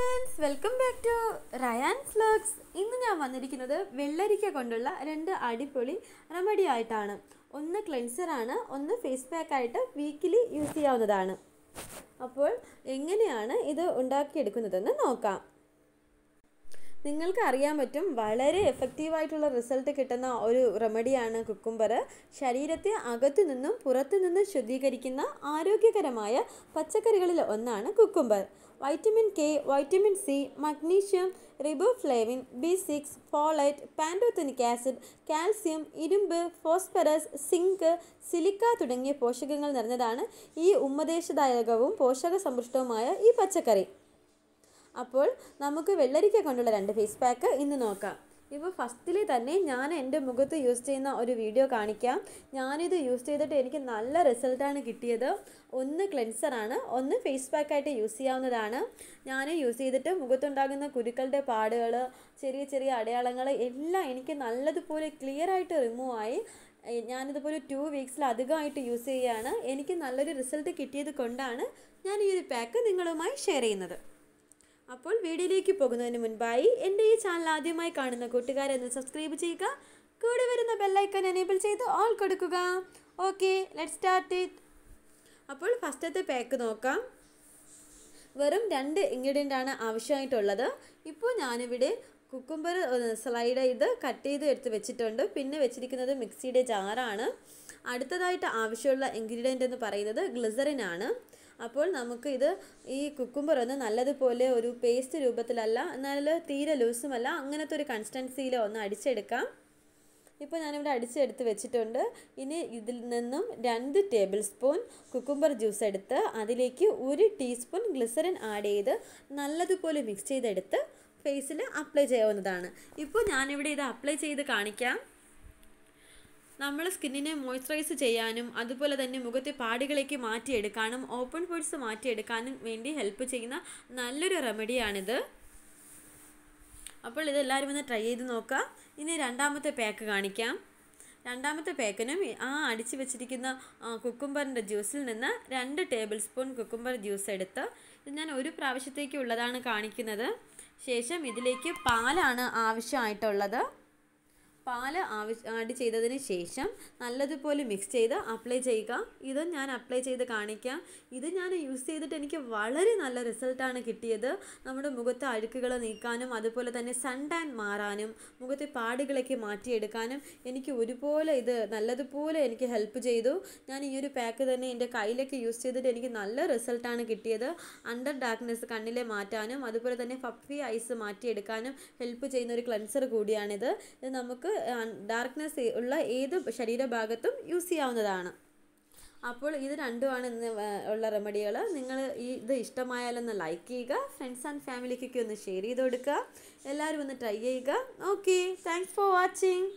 friends welcome back to Ryan Flox ഇന്ന് ഞാൻ വന്നിരിക്കുന്നത് വെള്ളരിക്ക കൊണ്ടുള്ള രണ്ട് അടിപൊളി റെമഡി ആയിട്ടാണ് ഒന്ന് ക്ലെൻസറാണ് ഒന്ന് ഫേസ് പാക്കായിട്ട് വീക്കിലി യൂസ് ചെയ്യാവുന്നതാണ് അപ്പോൾ എങ്ങനെയാണ് ഇത് ഉണ്ടാക്കിയെടുക്കുന്നതെന്ന് നോക്കാം നിങ്ങൾക്ക് അറിയാൻ പറ്റും വളരെ എഫക്റ്റീവായിട്ടുള്ള റിസൾട്ട് കിട്ടുന്ന ഒരു റെമഡിയാണ് കുക്കുംബർ ശരീരത്തെ അകത്തു നിന്നും പുറത്തു നിന്നും ശുദ്ധീകരിക്കുന്ന ആരോഗ്യകരമായ പച്ചക്കറികളിൽ ഒന്നാണ് cucumber vitamin K vitamin C magnesium riboflavin B six folate pantothenic acid calcium ഇരുമ്പ് ഫോസ്ഫറസ് സിങ്ക് സിലിക്ക തുടങ്ങിയ പോഷകങ്ങൾ നിറഞ്ഞതാണ് ഈ ഉമ്മദേശദായകവും പോഷക സമ്പുഷ്ടവുമായ ഈ പച്ചക്കറി അപ്പോൾ നമുക്ക് വെള്ളരിക്ക കൊണ്ടുള്ള രണ്ട് ഫേസ് പാക്ക് ഇന്ന് നോക്കാം ഇപ്പോൾ ഫസ്റ്റിൽ തന്നെ ഞാൻ എൻ്റെ മുഖത്ത് യൂസ് ചെയ്യുന്ന ഒരു വീഡിയോ കാണിക്കാം ഞാനിത് യൂസ് ചെയ്തിട്ട് എനിക്ക് നല്ല റിസൾട്ടാണ് കിട്ടിയത് ഒന്ന് ക്ലെൻസറാണ് ഒന്ന് ഫേസ് പാക്കായിട്ട് യൂസ് ചെയ്യാവുന്നതാണ് ഞാൻ യൂസ് ചെയ്തിട്ട് മുഖത്തുണ്ടാകുന്ന കുരുക്കളുടെ പാടുകൾ ചെറിയ ചെറിയ അടയാളങ്ങൾ എല്ലാം എനിക്ക് നല്ലതുപോലെ ക്ലിയർ ആയിട്ട് റിമൂവ് ആയി ഞാനിതുപോലെ ടു വീക്സിലധികമായിട്ട് യൂസ് ചെയ്യുകയാണ് എനിക്ക് നല്ലൊരു റിസൾട്ട് കിട്ടിയത് കൊണ്ടാണ് ഞാൻ ഈ ഒരു പാക്ക് നിങ്ങളുമായി ഷെയർ ചെയ്യുന്നത് അപ്പോൾ വീഡിയോയിലേക്ക് പോകുന്നതിന് മുൻപായി എൻ്റെ ഈ ചാനൽ ആദ്യമായി കാണുന്ന കൂട്ടുകാരെന്ന് സബ്സ്ക്രൈബ് ചെയ്യുക കൂടെ വരുന്ന ബെല്ലൈക്കൺ എനേബിൾ ചെയ്ത് ഓൾ കൊടുക്കുക ഓക്കെ ലെറ്റ് സ്റ്റാർട്ട് ഇറ്റ് അപ്പോൾ ഫസ്റ്റത്തെ പാക്ക് നോക്കാം വെറും രണ്ട് ഇൻഗ്രീഡിയൻ്റാണ് ആവശ്യമായിട്ടുള്ളത് ഇപ്പോൾ ഞാനിവിടെ കുക്കുംബർ സ്ലൈഡ് ചെയ്ത് കട്ട് ചെയ്ത് എടുത്ത് വെച്ചിട്ടുണ്ട് പിന്നെ വെച്ചിരിക്കുന്നത് മിക്സിയുടെ ജാറാണ് അടുത്തതായിട്ട് ആവശ്യമുള്ള ഇൻഗ്രീഡിയൻ്റ് എന്ന് പറയുന്നത് ഗ്ലിസറിനാണ് ആണ് അപ്പോൾ നമുക്ക് ഇത് ഈ കുക്കുംബർ ഒന്ന് നല്ലതുപോലെ ഒരു പേസ്റ്റ് രൂപത്തിലല്ല എന്നാൽ തീരെ ലൂസുമല്ല അങ്ങനത്തെ ഒരു കൺസിസ്റ്റൻസിയിൽ ഒന്ന് അടിച്ചെടുക്കാം ഇപ്പോൾ ഞാനിവിടെ അടിച്ചെടുത്ത് വെച്ചിട്ടുണ്ട് ഇനി ഇതിൽ നിന്നും രണ്ട് ടേബിൾ സ്പൂൺ കുക്കുംബർ ജ്യൂസ് എടുത്ത് അതിലേക്ക് ഒരു ടീസ്പൂൺ ഗ്ലിസറിൻ ആഡ് ചെയ്ത് നല്ലതുപോലെ മിക്സ് ചെയ്തെടുത്ത് ഫേസിൽ അപ്ലൈ ചെയ്യാവുന്നതാണ് ഇപ്പോൾ ഞാനിവിടെ ഇത് അപ്ലൈ ചെയ്ത് കാണിക്കാം നമ്മൾ സ്കിന്നിനെ മോയ്സ്ചറൈസ് ചെയ്യാനും അതുപോലെ തന്നെ മുഖത്തെ പാടുകളേക്ക് മാറ്റിയെടുക്കാനും ഓപ്പൺ പോഴ്സ് മാറ്റിയെടുക്കാനും വേണ്ടി ഹെൽപ്പ് ചെയ്യുന്ന നല്ലൊരു റെമഡിയാണിത് അപ്പോൾ ഇതെല്ലാവരും ഒന്ന് ട്രൈ ചെയ്ത് നോക്കുക ഇനി രണ്ടാമത്തെ പാക്ക് കാണിക്കാം രണ്ടാമത്തെ പാക്കിനും ആ അടിച്ചു വെച്ചിരിക്കുന്ന കുക്കുംബറിൻ്റെ ജ്യൂസിൽ നിന്ന് രണ്ട് ടേബിൾ സ്പൂൺ കുക്കുംബർ ജ്യൂസ് എടുത്ത് ഇത് ഞാൻ ഒരു പ്രാവശ്യത്തേക്കുള്ളതാണ് കാണിക്കുന്നത് ശേഷം ഇതിലേക്ക് പാലാണ് ആവശ്യമായിട്ടുള്ളത് പാല് ആഡ് ചെയ്തതിന് ശേഷം നല്ലതുപോലെ മിക്സ് ചെയ്ത് അപ്ലൈ ചെയ്യുക ഇത് ഞാൻ അപ്ലൈ ചെയ്ത് കാണിക്കാം ഇത് ഞാൻ യൂസ് ചെയ്തിട്ട് എനിക്ക് വളരെ നല്ല റിസൾട്ടാണ് കിട്ടിയത് നമ്മുടെ മുഖത്തെ അഴുക്കുകൾ നീക്കാനും അതുപോലെ തന്നെ സൺ ടാൻ മാറാനും മുഖത്തെ പാടുകളൊക്കെ മാറ്റിയെടുക്കാനും എനിക്ക് ഒരുപോലെ ഇത് നല്ലതുപോലെ എനിക്ക് ഹെൽപ്പ് ചെയ്തു ഞാൻ ഈ ഒരു പാക്ക് തന്നെ എൻ്റെ കയ്യിലൊക്കെ യൂസ് ചെയ്തിട്ട് എനിക്ക് നല്ല റിസൾട്ടാണ് കിട്ടിയത് അണ്ടർ ഡാർക്ക്നെസ് കണ്ണിലെ മാറ്റാനും അതുപോലെ തന്നെ ഫഫി ഐസ് മാറ്റിയെടുക്കാനും ഹെൽപ്പ് ചെയ്യുന്ന ഒരു ക്ലൻസർ കൂടിയാണിത് ഇത് നമുക്ക് ഡാർക്ക്നെസ് ഉള്ള ഏത് ശരീരഭാഗത്തും യൂസ് ചെയ്യാവുന്നതാണ് അപ്പോൾ ഇത് രണ്ടുമാണ് ഇന്ന് ഉള്ള റെമഡികൾ നിങ്ങൾ ഈ ഇത് ഇഷ്ടമായാലൊന്ന് ലൈക്ക് ചെയ്യുക ഫ്രണ്ട്സ് ആൻഡ് ഫാമിലിക്കൊക്കെ ഒന്ന് ഷെയർ ചെയ്ത് കൊടുക്കുക എല്ലാവരും ഒന്ന് ട്രൈ ചെയ്യുക ഓക്കെ താങ്ക്സ് ഫോർ വാച്ചിങ്